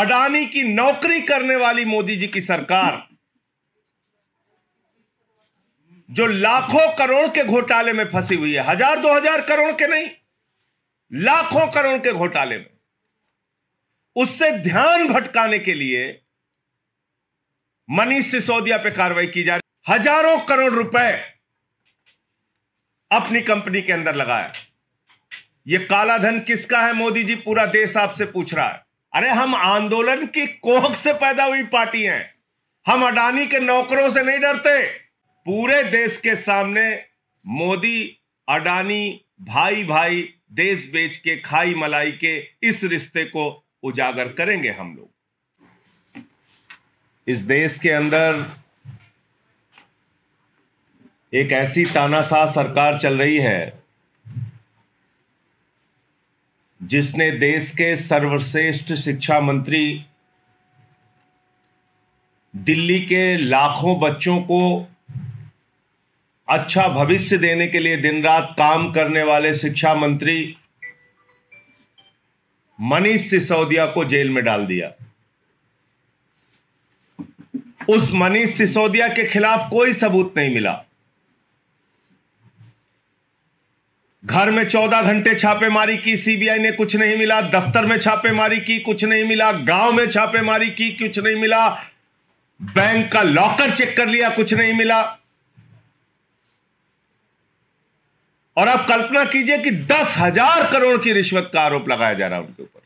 अडानी की नौकरी करने वाली मोदी जी की सरकार जो लाखों करोड़ के घोटाले में फंसी हुई है हजार दो हजार करोड़ के नहीं लाखों करोड़ के घोटाले में उससे ध्यान भटकाने के लिए मनीष सिसोदिया पे कार्रवाई की जा रही हजारों करोड़ रुपए अपनी कंपनी के अंदर लगाया ये काला धन किसका है मोदी जी पूरा देश आपसे पूछ रहा है अरे हम आंदोलन की कोख से पैदा हुई पार्टी हैं हम अडानी के नौकरों से नहीं डरते पूरे देश के सामने मोदी अडानी भाई भाई देश बेच के खाई मलाई के इस रिश्ते को उजागर करेंगे हम लोग इस देश के अंदर एक ऐसी तानाशाह सरकार चल रही है जिसने देश के सर्वश्रेष्ठ शिक्षा मंत्री दिल्ली के लाखों बच्चों को अच्छा भविष्य देने के लिए दिन रात काम करने वाले शिक्षा मंत्री मनीष सिसोदिया को जेल में डाल दिया उस मनीष सिसोदिया के खिलाफ कोई सबूत नहीं मिला घर में चौदह घंटे छापेमारी की सीबीआई ने कुछ नहीं मिला दफ्तर में छापेमारी की कुछ नहीं मिला गांव में छापेमारी की कुछ नहीं मिला बैंक का लॉकर चेक कर लिया कुछ नहीं मिला और आप कल्पना कीजिए कि दस हजार करोड़ की रिश्वत का आरोप लगाया जा रहा है उनके ऊपर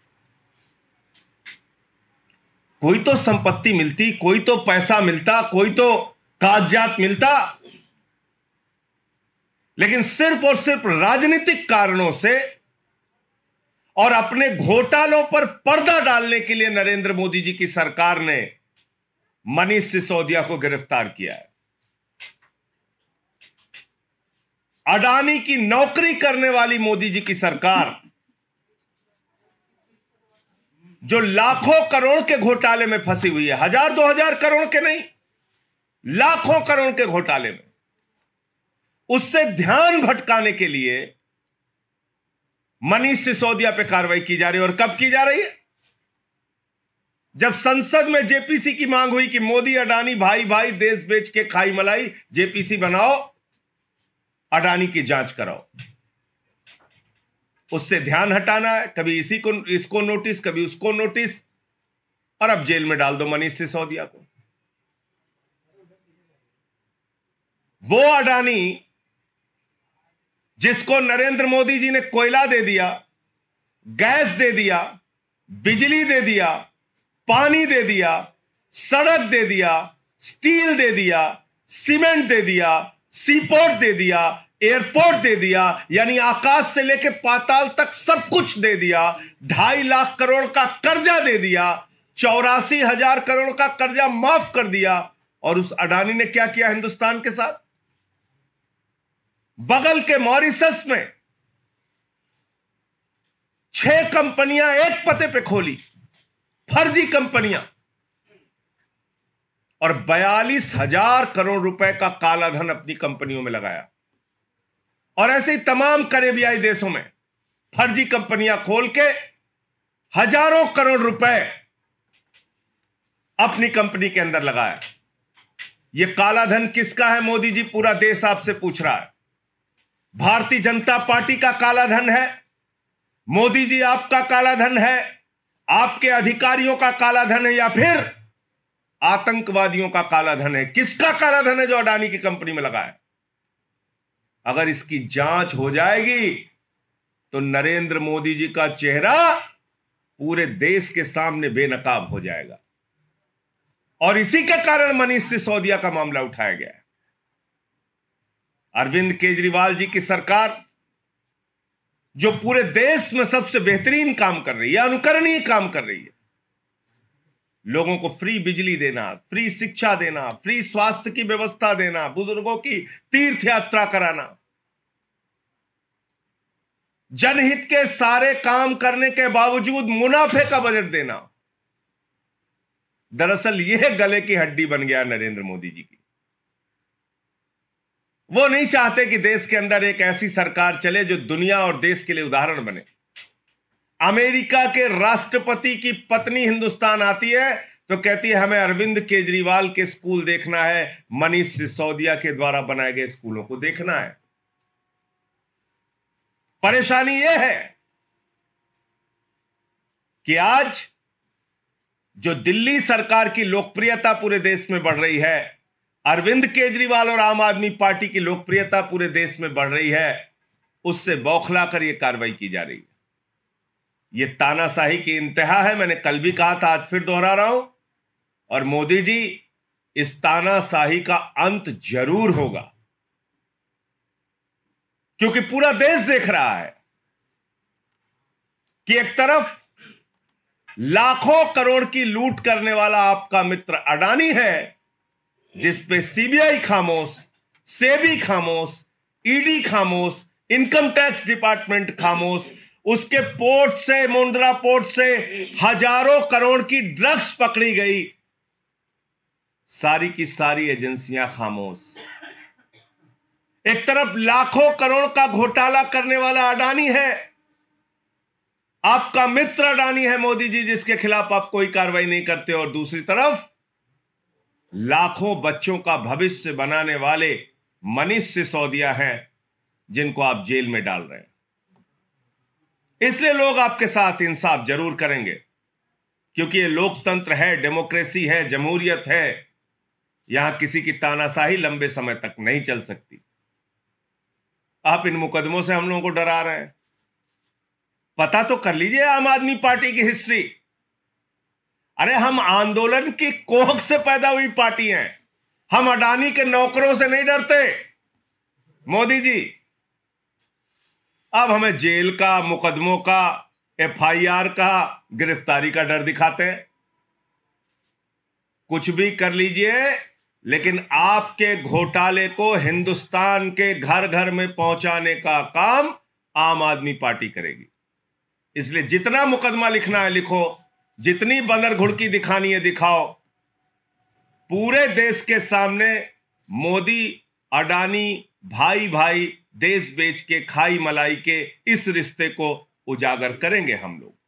कोई तो संपत्ति मिलती कोई तो पैसा मिलता कोई तो कागजात मिलता लेकिन सिर्फ और सिर्फ राजनीतिक कारणों से और अपने घोटालों पर पर्दा डालने के लिए नरेंद्र मोदी जी की सरकार ने मनीष सिसोदिया को गिरफ्तार किया है अडानी की नौकरी करने वाली मोदी जी की सरकार जो लाखों करोड़ के घोटाले में फंसी हुई है हजार दो हजार करोड़ के नहीं लाखों करोड़ के घोटाले में उससे ध्यान भटकाने के लिए मनीष सिसोदिया पे कार्रवाई की जा रही है और कब की जा रही है जब संसद में जेपीसी की मांग हुई कि मोदी अडानी भाई भाई देश बेच के खाई मलाई जेपीसी बनाओ अडानी की जांच कराओ उससे ध्यान हटाना है कभी इसी को इसको नोटिस कभी उसको नोटिस और अब जेल में डाल दो मनीष सिसोदिया को वो अडानी जिसको नरेंद्र मोदी जी ने कोयला दे दिया गैस दे दिया बिजली दे दिया पानी दे दिया सड़क दे दिया स्टील दे दिया सीमेंट दे दिया सीपोर्ट दे दिया एयरपोर्ट दे दिया यानी आकाश से लेकर पाताल तक सब कुछ दे दिया ढाई लाख करोड़ का कर्जा दे दिया चौरासी हजार करोड़ का कर्जा माफ कर दिया और उस अडानी ने क्या किया हिंदुस्तान के साथ बगल के मॉरिसस में छह कंपनियां एक पते पे खोली फर्जी कंपनियां और बयालीस हजार करोड़ रुपए का कालाधन अपनी कंपनियों में लगाया और ऐसे ही तमाम करेबियाई देशों में फर्जी कंपनियां खोल के हजारों करोड़ रुपए अपनी कंपनी के अंदर लगाया यह कालाधन किसका है मोदी जी पूरा देश आपसे पूछ रहा है भारतीय जनता पार्टी का काला धन है मोदी जी आपका काला धन है आपके अधिकारियों का काला धन है या फिर आतंकवादियों का काला धन है किसका काला धन है जो अडानी की कंपनी में लगा है अगर इसकी जांच हो जाएगी तो नरेंद्र मोदी जी का चेहरा पूरे देश के सामने बेनकाब हो जाएगा और इसी के कारण मनीष सिसोदिया का मामला उठाया गया है अरविंद केजरीवाल जी की सरकार जो पूरे देश में सबसे बेहतरीन काम कर रही है अनुकरणीय काम कर रही है लोगों को फ्री बिजली देना फ्री शिक्षा देना फ्री स्वास्थ्य की व्यवस्था देना बुजुर्गों की तीर्थ यात्रा कराना जनहित के सारे काम करने के बावजूद मुनाफे का बजट देना दरअसल यह गले की हड्डी बन गया नरेंद्र मोदी जी की वो नहीं चाहते कि देश के अंदर एक ऐसी सरकार चले जो दुनिया और देश के लिए उदाहरण बने अमेरिका के राष्ट्रपति की पत्नी हिंदुस्तान आती है तो कहती है हमें अरविंद केजरीवाल के स्कूल देखना है मनीष सिसोदिया के द्वारा बनाए गए स्कूलों को देखना है परेशानी यह है कि आज जो दिल्ली सरकार की लोकप्रियता पूरे देश में बढ़ रही है अरविंद केजरीवाल और आम आदमी पार्टी की लोकप्रियता पूरे देश में बढ़ रही है उससे बौखला कर यह कार्रवाई की जा रही है यह तानाशाही की इंतहा है मैंने कल भी कहा था आज फिर दोहरा रहा हूं और मोदी जी इस तानाशाही का अंत जरूर होगा क्योंकि पूरा देश देख रहा है कि एक तरफ लाखों करोड़ की लूट करने वाला आपका मित्र अडानी है जिसपे सीबीआई खामोश सेबी खामोश ईडी e खामोश इनकम टैक्स डिपार्टमेंट खामोश उसके पोर्ट से मुंद्रा पोर्ट से हजारों करोड़ की ड्रग्स पकड़ी गई सारी की सारी एजेंसियां खामोश एक तरफ लाखों करोड़ का घोटाला करने वाला अडानी है आपका मित्र अडानी है मोदी जी जिसके खिलाफ आप कोई कार्रवाई नहीं करते और दूसरी तरफ लाखों बच्चों का भविष्य बनाने वाले मनीष सिसोदिया हैं जिनको आप जेल में डाल रहे हैं इसलिए लोग आपके साथ इंसाफ जरूर करेंगे क्योंकि ये लोकतंत्र है डेमोक्रेसी है जमहूरियत है यहां किसी की तानाशाही लंबे समय तक नहीं चल सकती आप इन मुकदमों से हम लोगों को डरा रहे हैं पता तो कर लीजिए आम आदमी पार्टी की हिस्ट्री अरे हम आंदोलन की कोख से पैदा हुई पार्टी हैं हम अडानी के नौकरों से नहीं डरते मोदी जी अब हमें जेल का मुकदमों का एफआईआर का गिरफ्तारी का डर दिखाते हैं कुछ भी कर लीजिए लेकिन आपके घोटाले को हिंदुस्तान के घर घर में पहुंचाने का काम आम आदमी पार्टी करेगी इसलिए जितना मुकदमा लिखना है लिखो जितनी बंदर घुड़की दिखानी है दिखाओ पूरे देश के सामने मोदी अडानी भाई भाई देश बेच के खाई मलाई के इस रिश्ते को उजागर करेंगे हम लोग